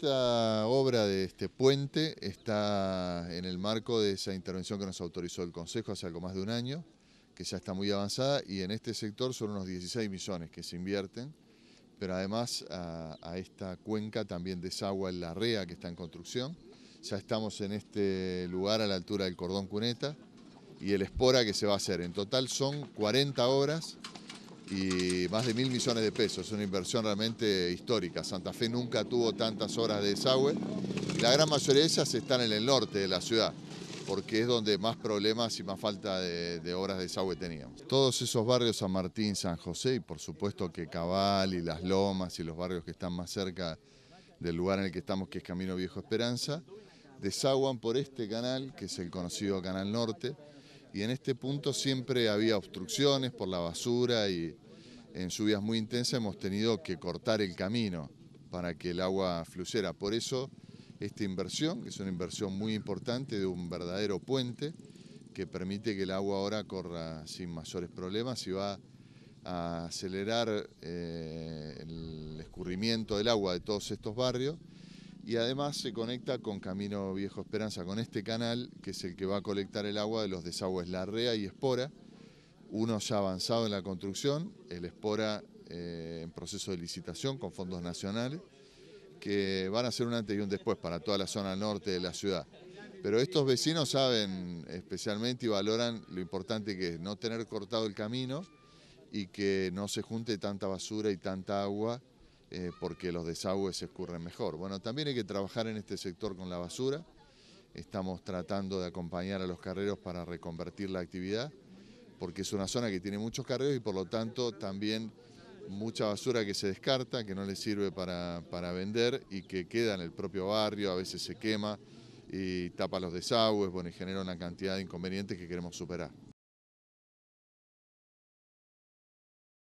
esta obra de este puente está en el marco de esa intervención que nos autorizó el Consejo hace algo más de un año, que ya está muy avanzada, y en este sector son unos 16 millones que se invierten, pero además a, esta cuenca también desagua el la REA que está en construcción. Ya estamos en este lugar a la altura del cordón cuneta y el espora que se va a hacer. En total son 40 obras y más de mil millones de pesos. Es una inversión realmente histórica. Santa Fe nunca tuvo tantas horas de desagüe la gran mayoría de esas están en el norte de la ciudad porque es donde más problemas y más falta de, de, obras de desagüe teníamos. Todos esos barrios, San Martín, San José y por supuesto que Cabal y Las Lomas y los barrios que están más cerca del lugar en el que estamos, que es Camino Viejo Esperanza, desaguan por este canal, que es el conocido Canal Norte, y en este punto siempre había obstrucciones por la basura y en subidas muy intensas hemos tenido que cortar el camino para que el agua fluyera. Por eso esta inversión, que es una inversión muy importante de un verdadero puente que permite que el agua ahora corra sin mayores problemas y va a acelerar eh, el escurrimiento del agua de todos estos barrios y además se conecta con Camino Viejo Esperanza, con este canal que es el que va a colectar el agua de los desagües Larrea y Espora. Uno ya avanzado en la construcción, el Espora eh, en proceso de licitación con fondos nacionales, que van a ser un antes y un después para toda la zona norte de la ciudad. Pero estos vecinos saben especialmente y valoran lo importante que es no tener cortado el camino y que no se junte tanta basura y tanta agua eh, porque los desagües se escurren mejor. Bueno, también hay que trabajar en este sector con la basura. Estamos tratando de acompañar a los carreros para reconvertir la actividad, porque es una zona que tiene muchos carreros y por lo tanto también mucha basura que se descarta, que no le sirve para, para vender y que queda en el propio barrio, a veces se quema y tapa los desagües, bueno, y genera una cantidad de inconvenientes que queremos superar.